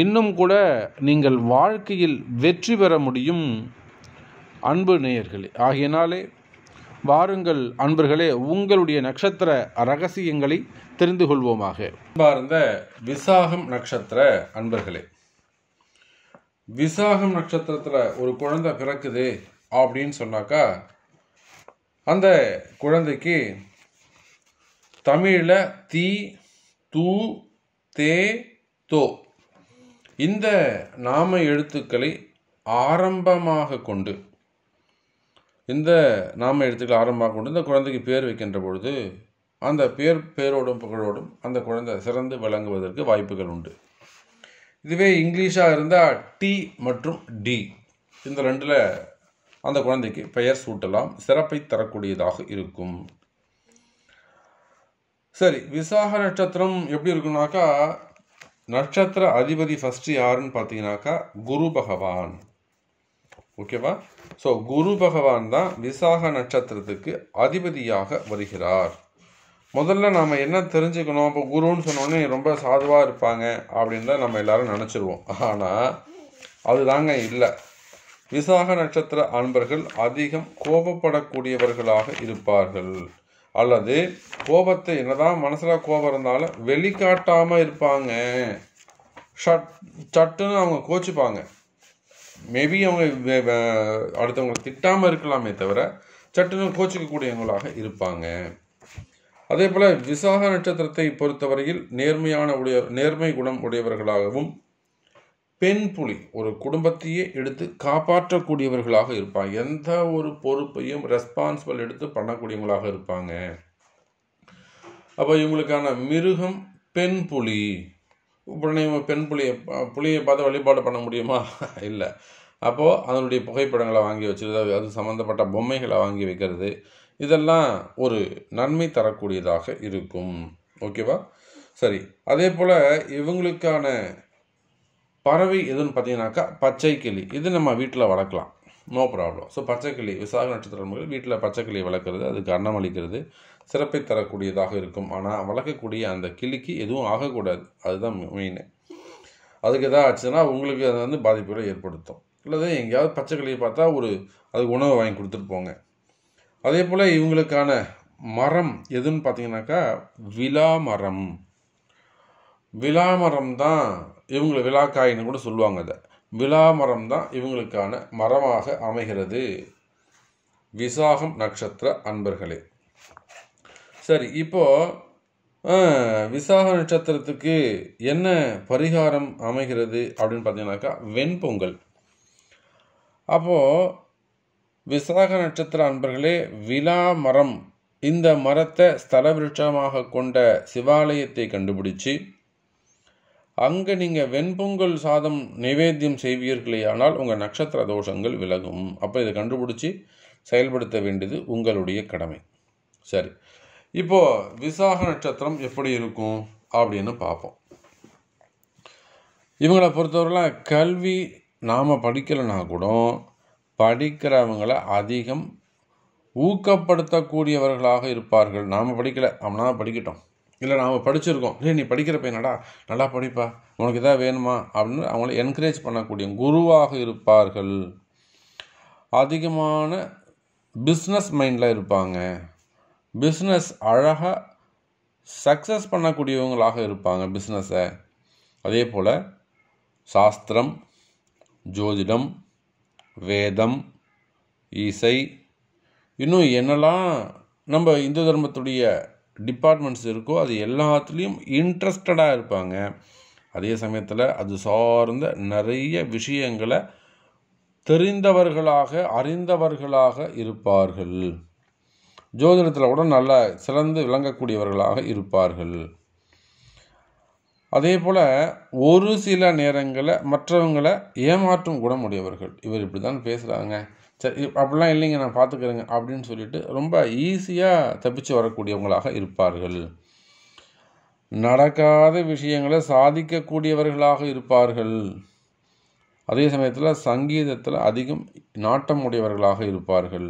இன்னும் கூட நீங்கள் வாழ்க்கையில் வெற்றி பெற முடியும் அன்பு நேயர்களே ஆகையினாலே வாருங்கள் அன்பர்களே உங்களுடைய நட்சத்திர ரகசியங்களை தெரிந்து கொள்வோமாக பார்ந்த விசாகம் நட்சத்திர அன்பர்களே விசாகம் நட்சத்திரத்தில் ஒரு குழந்தை பிறக்குது அப்படின்னு சொன்னாக்கா அந்த குழந்தைக்கு தமிழில் தீ தூ தே தோ இந்த நாம எழுத்துக்களை ஆரம்பமாக கொண்டு இந்த நாம எழுத்துக்களை ஆரம்பமாக கொண்டு இந்த குழந்தைக்கு பேர் வைக்கின்ற பொழுது அந்த பேர் பேரோடும் புகழோடும் அந்த குழந்தை சிறந்து விளங்குவதற்கு வாய்ப்புகள் உண்டு இதுவே இங்கிலீஷாக இருந்தால் டி மற்றும் டி இந்த ரெண்டில் அந்த குழந்தைக்கு பெயர் சூட்டலாம் சிறப்பை தரக்கூடியதாக இருக்கும் சரி விசாக நட்சத்திரம் எப்படி இருக்குனாக்கா நட்சத்திர அதிபதி ஃபஸ்ட்டு யாருன்னு பார்த்தீங்கன்னாக்கா குரு பகவான் ஓகேவா ஸோ குரு பகவான் தான் விசாக நட்சத்திரத்துக்கு அதிபதியாக வருகிறார் முதல்ல நாம் என்ன தெரிஞ்சுக்கணும் இப்போ குருன்னு சொன்னோடனே ரொம்ப சாதுவாக இருப்பாங்க அப்படின்னு தான் நம்ம எல்லாரும் நினச்சிருவோம் ஆனால் அதுதாங்க இல்லை விசாக நட்சத்திர அன்பர்கள் அதிகம் கோபப்படக்கூடியவர்களாக இருப்பார்கள் அல்லது கோபத்தை என்னதான் மனசில் கோபம் இருந்தாலும் வெளிக்காட்டாமல் இருப்பாங்க ஷட் சட்டுன்னு அவங்க கோச்சிப்பாங்க மேபி அவங்க அடுத்தவங்க திட்டாமல் இருக்கலாமே தவிர சட்டுன்னு கோச்சிக்கக்கூடியவங்களாக இருப்பாங்க அதே போல் விசாக நட்சத்திரத்தை பொறுத்தவரையில் நேர்மையான உடைய நேர்மை குணம் உடையவர்களாகவும் பெண் புலி ஒரு குடும்பத்தையே எடுத்து காப்பாற்றக்கூடியவர்களாக இருப்பாங்க எந்த ஒரு பொறுப்பையும் ரெஸ்பான்சிபிள் எடுத்து பண்ணக்கூடியவங்களாக இருப்பாங்க அப்போ இவங்களுக்கான மிருகம் பெண் புலி உடனே இவங்க பெண் புலியை புலியை பார்த்து வழிபாடு பண்ண முடியுமா இல்லை அப்போது அதனுடைய புகைப்படங்களை வாங்கி வச்சுருது அது சம்மந்தப்பட்ட பொம்மைகளை வாங்கி வைக்கிறது இதெல்லாம் ஒரு நன்மை தரக்கூடியதாக இருக்கும் ஓகேவா சரி அதே போல் இவங்களுக்கான பறவை எதுன்னு பார்த்தீங்கன்னாக்கா பச்சை கிளி இது நம்ம வீட்டில் வளர்க்கலாம் நோ ப்ராப்ளம் ஸோ பச்சைக்கிளி விசாக நட்சத்திரம் வீட்டில் பச்சை கிளி வளர்க்குறது அதுக்கு அன்னம் அளிக்கிறது சிறப்பை தரக்கூடியதாக இருக்கும் ஆனால் வளர்க்கக்கூடிய அந்த கிளிக்கு எதுவும் ஆகக்கூடாது அதுதான் மெயின் அதுக்கு எதாவது ஆச்சுன்னா உங்களுக்கு அதை வந்து பாதிப்புகளை ஏற்படுத்தும் இல்லாத எங்கேயாவது பச்சை கிளியை பார்த்தா ஒரு அதுக்கு உணவு வாங்கி கொடுத்துட்டு போங்க அதே போல் இவங்களுக்கான மரம் எதுன்னு பார்த்தீங்கன்னாக்கா விழா மரம் விழா மரம் தான் இவங்களை விழாக்காயின்னு கூட சொல்லுவாங்க அதை விழா மரம் தான் இவங்களுக்கான மரமாக அமைகிறது விசாகம் நட்சத்திர அன்பர்களே சரி இப்போது விசாக நட்சத்திரத்துக்கு என்ன பரிகாரம் அமைகிறது அப்படின்னு பார்த்தீங்கன்னாக்கா வெண்பொங்கல் அப்போது விசாக நட்சத்திர அன்பர்களே விழா மரம் இந்த மரத்தை ஸ்தல விருட்சமாக கொண்ட சிவாலயத்தை கண்டுபிடிச்சு அங்கே நீங்கள் வெண்பொங்கல் சாதம் நைவேத்தியம் செய்வீர்களே ஆனால் உங்கள் நட்சத்திர தோஷங்கள் விலகும் அப்போ இதை கண்டுபிடிச்சி செயல்படுத்த வேண்டியது உங்களுடைய கடமை சரி இப்போது விசாக நட்சத்திரம் எப்படி இருக்கும் அப்படின்னு பார்ப்போம் இவங்களை பொறுத்தவரைலாம் கல்வி நாம் படிக்கலைன்னா கூட படிக்கிறவங்கள அதிகம் ஊக்கப்படுத்தக்கூடியவர்களாக இருப்பார்கள் நாம் படிக்கலை அவனா படிக்கட்டும் இல்லை நாம் படிச்சிருக்கோம் இல்லை நீ படிக்கிற பையனடா நல்லா படிப்பா உனக்கு இதாக வேணுமா அப்படின்னு அவங்கள என்கரேஜ் பண்ணக்கூடிய குருவாக இருப்பார்கள் அதிகமான பிஸ்னஸ் மைண்டில் இருப்பாங்க பிஸ்னஸ் அழகாக சக்ஸஸ் பண்ணக்கூடியவங்களாக இருப்பாங்க பிஸ்னஸை அதே போல் சாஸ்திரம் ஜோதிடம் வேதம் இசை இன்னும் என்னெல்லாம் நம்ம இந்து தர்மத்துடைய டிபார்ட்மெண்ட்ஸ் இருக்கோ அது எல்லாத்துலேயும் இன்ட்ரெஸ்டடாக இருப்பாங்க அதே சமயத்தில் அது சார்ந்த நிறைய விஷயங்களை தெரிந்தவர்களாக அறிந்தவர்களாக இருப்பார்கள் ஜோதிடத்தில் கூட நல்லா சிறந்து விளங்கக்கூடியவர்களாக இருப்பார்கள் அதே போல் ஒரு சில நேரங்களில் மற்றவங்களை ஏமாற்றும் குணமுடையவர்கள் இவர் இப்படி தான் பேசுகிறாங்க சரி அப்படிலாம் இல்லைங்க நான் பார்த்துக்கிறேங்க அப்படின்னு சொல்லிட்டு ரொம்ப ஈஸியாக தப்பிச்சு வரக்கூடியவங்களாக இருப்பார்கள் நடக்காத விஷயங்களை சாதிக்கக்கூடியவர்களாக இருப்பார்கள் அதே சமயத்தில் சங்கீதத்தில் அதிகம் நாட்டம் உடையவர்களாக இருப்பார்கள்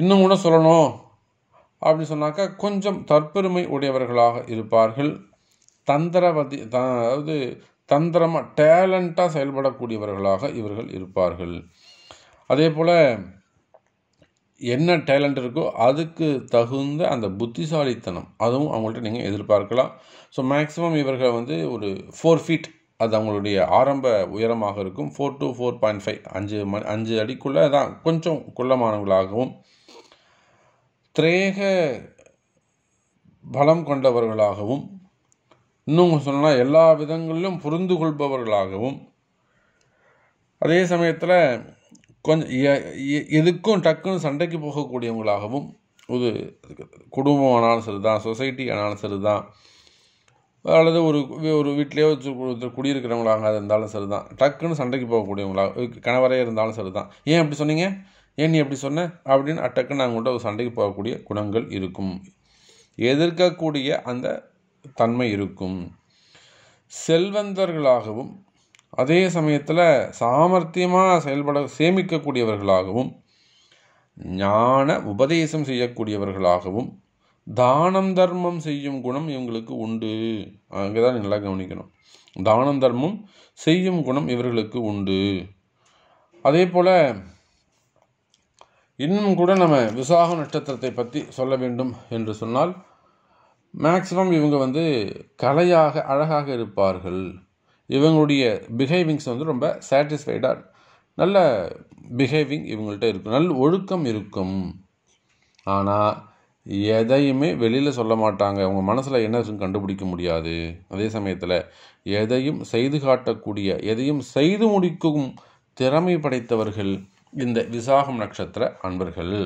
இன்னும் கூட சொல்லணும் அப்படின்னு சொன்னாக்கா கொஞ்சம் தற்பெருமை உடையவர்களாக இருப்பார்கள் தந்திரவதி த அதாவது தந்திரமாக டேலண்ட்டாக செயல்படக்கூடியவர்களாக இவர்கள் இருப்பார்கள் அதே போல் என்ன டேலண்ட் இருக்கோ அதுக்கு தகுந்த அந்த புத்திசாலித்தனம் அதுவும் அவங்கள்ட்ட நீங்கள் எதிர்பார்க்கலாம் ஸோ மேக்ஸிமம் இவர்கள் வந்து ஒரு ஃபோர் ஃபீட் அது அவங்களுடைய ஆரம்ப உயரமாக இருக்கும் four to four point five அஞ்சு மணி அஞ்சு அடிக்குள்ளே தான் கொஞ்சம் குள்ளமானவர்களாகவும் திரேக பலம் கொண்டவர்களாகவும் இன்னும் சொல்லலாம் எல்லா விதங்களிலும் புரிந்து கொள்பவர்களாகவும் அதே சமயத்தில் கொஞ்சம் எதுக்கும் டக்குன்னு சண்டைக்கு போகக்கூடியவங்களாகவும் ஒரு குடும்பம் ஆனாலும் சரி தான் சொசைட்டி ஆனாலும் சரி தான் அல்லது ஒரு ஒரு வீட்டிலேயே குடியிருக்கிறவங்களாக இருந்தாலும் சரி தான் டக்குன்னு சண்டைக்கு போகக்கூடியவங்களாக கணவரே இருந்தாலும் சரி தான் ஏன் அப்படி சொன்னீங்க ஏன் நீ எப்படி சொன்ன அப்படின்னு டக்குன்னு அவங்கள்ட்ட ஒரு சண்டைக்கு போகக்கூடிய குணங்கள் இருக்கும் எதிர்க்கக்கூடிய அந்த தன்மை இருக்கும் செல்வந்தர்களாகவும் அதே சமயத்தில் சாமர்த்தியமாக செயல்பட சேமிக்கக்கூடியவர்களாகவும் ஞான உபதேசம் செய்யக்கூடியவர்களாகவும் தானம் தர்மம் செய்யும் குணம் இவங்களுக்கு உண்டு அங்கே தான் நல்லா கவனிக்கணும் தானம் தர்மம் செய்யும் குணம் இவர்களுக்கு உண்டு அதே போல் இன்னும் கூட நம்ம விசாக நட்சத்திரத்தை பற்றி சொல்ல வேண்டும் என்று சொன்னால் மேக்சிமம் இவங்க வந்து கலையாக அழகாக இருப்பார்கள் இவங்களுடைய பிஹேவிங்ஸ் வந்து ரொம்ப சாட்டிஸ்ஃபைடாக நல்ல பிஹேவிங் இவங்கள்ட்ட இருக்கும் நல்ல ஒழுக்கம் இருக்கும் ஆனால் எதையுமே வெளியில் சொல்ல மாட்டாங்க அவங்க மனசில் என்ன கண்டுபிடிக்க முடியாது அதே சமயத்தில் எதையும் செய்து காட்டக்கூடிய எதையும் செய்து முடிக்கும் திறமை படைத்தவர்கள் இந்த விசாகம் நட்சத்திர அன்பர்கள்